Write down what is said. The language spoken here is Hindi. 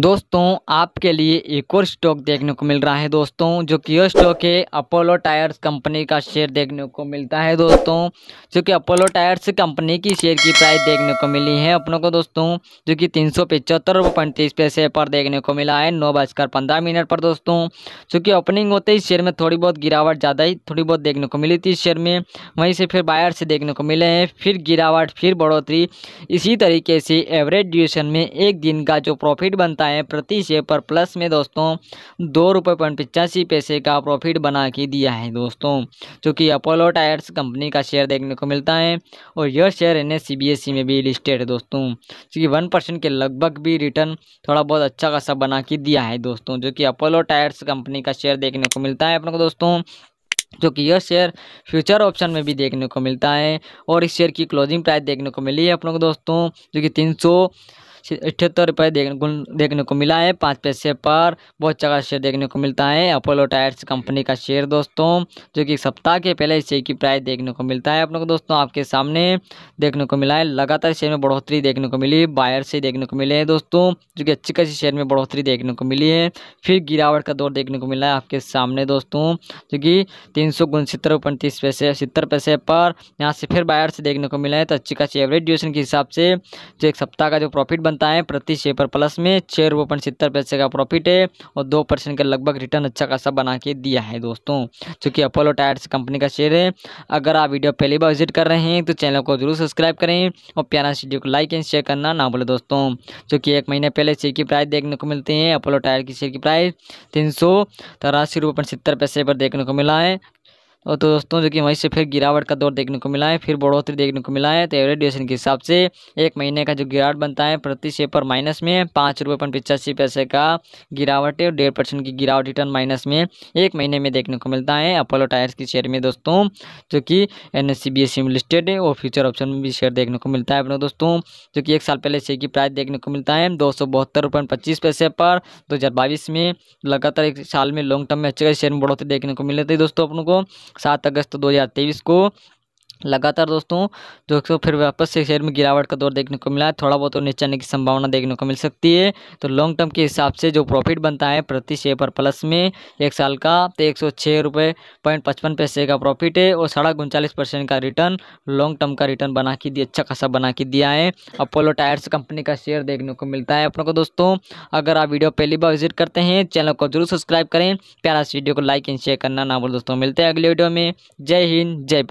दोस्तों आपके लिए एक और स्टॉक देखने को मिल रहा है दोस्तों जो कि यह स्टॉक है अपोलो टायर्स कंपनी का शेयर देखने को मिलता है दोस्तों जो कि अपोलो टायर्स कंपनी की शेयर की प्राइस देखने को मिली है अपनों को दोस्तों जो कि तीन सौ पिचहत्तर पैंतीस पैसे पर देखने को मिला है नौ बजकर पंद्रह मिनट पर दोस्तों जो कि ओपनिंग होते ही शेयर में थोड़ी बहुत गिरावट ज़्यादा ही थोड़ी बहुत देखने को मिली थी शेयर में वहीं से फिर बायर से देखने को मिले हैं फिर गिरावट फिर बढ़ोतरी इसी तरीके से एवरेज ड्यूरेशन में एक दिन का जो प्रॉफिट बनता आता है प्रति शेयर पर प्लस में दोस्तों दो रुपये पॉइंट पिचासी पैसे का प्रॉफिट बना के दिया है दोस्तों जो कि अपोलो टायर्स कंपनी का शेयर देखने को मिलता है और यह शेयर एन एस में भी लिस्टेड है दोस्तों जो कि वन परसेंट के लगभग भी रिटर्न थोड़ा बहुत अच्छा खासा बना के दिया है दोस्तों जो कि अपोलो टायर्स कंपनी का शेयर देखने को मिलता है अपने को दोस्तों जो कि यह शेयर फ्यूचर ऑप्शन में भी देखने को मिलता है और इस शेयर की क्लोजिंग प्राइस देखने को मिली है अपनों को दोस्तों जो कि तीन सौ अठहत्तर रुपये देखने देखने को मिला है पाँच पैसे पर बहुत चार शेयर देखने को मिलता है अपोलो टायर्स कंपनी का शेयर दोस्तों जो कि सप्ताह के पहले शेयर की प्राइस देखने को मिलता है अपने को दोस्तों आपके सामने देखने को मिला है लगातार शेयर में बढ़ोतरी देखने को मिली बायर से देखने को मिले हैं दोस्तों जो कि अच्छी खासी शेयर में बढ़ोतरी देखने को मिली है फिर गिरावट का दौर देखने को मिला है आपके सामने दोस्तों जो कि तीन सौ पैंतीस पैसे सत्तर पैसे पर यहाँ से फिर बायर से देखने को मिला है तो अच्छी खासी एवरेज ड्यूशन के हिसाब से जो एक सप्ताह का जो प्रॉफिट बनता है प्रति शेयर पर प्लस में छः रुपये पचहत्तर पैसे का प्रॉफिट है और दो परसेंट का लगभग रिटर्न अच्छा खासा बना के दिया है दोस्तों चूँकि अपोलो टायर्स कंपनी का शेयर है अगर आप वीडियो पहली बार विजिट कर रहे हैं तो चैनल को जरूर सब्सक्राइब करें और प्यारा वीडियो को लाइक एंड शेयर करना ना भूलें दोस्तों चूँकि एक महीने पहले शेयर की प्राइस देखने को मिलती है अपोलो टायर की शेयर की प्राइस तीन सौ तिरासी रुपये पचहत्तर पैसे पर देखने को मिला है तो दोस्तों जो कि वहीं से फिर गिरावट का दौर देखने को मिला है फिर बढ़ोतरी देखने को मिला है तो एवरेज ड्यूरेशन के हिसाब से एक महीने का जो गिरावट बनता है प्रति पर माइनस में पाँच रुपये पन पिचासी पैसे का गिरावट है और डेढ़ परसेंट की गिरावट रिटर्न माइनस में एक महीने में देखने को मिलता है अपोलो टायर्स की शेयर में दोस्तों जो कि एन एस में लिस्टेड है और फ्यूचर ऑप्शन में भी शेयर देखने को मिलता है अपने दोस्तों जो कि एक साल पहले शेयर की प्राइस देखने को मिलता है दो सौ बहत्तर रुपये पच्चीस पैसे पर दो हज़ार बाईस में लगातार एक साल में लॉन्ग टर्म में अच्छे शेयर में बढ़ोतरी देखने को मिल रही थी दोस्तों अपनों को सात अगस्त तेईस को लगातार दोस्तों दोस्तों फिर वापस से शेयर में गिरावट का दौर देखने को मिला है थोड़ा बहुत और नीचे आने की संभावना देखने को मिल सकती है तो लॉन्ग टर्म के हिसाब से जो प्रॉफिट बनता है प्रति शेयर पर प्लस में एक साल का तो एक सौ छः रुपये पॉइंट पचपन पैसे का प्रॉफिट है और साढ़ा उनचालीस परसेंट का रिटर्न लॉन्ग टर्म का रिटर्न बना के दिया अच्छा खासा बना के दिया है अपोलो टायर्स कंपनी का शेयर देखने को मिलता है अपनों को दोस्तों अगर आप वीडियो पहली बार विजिट करते हैं चैनल को जरूर सब्सक्राइब करें प्यारा वीडियो को लाइक एंड शेयर करना ना बोल दोस्तों मिलते हैं अगले वीडियो में जय हिंद जय भारत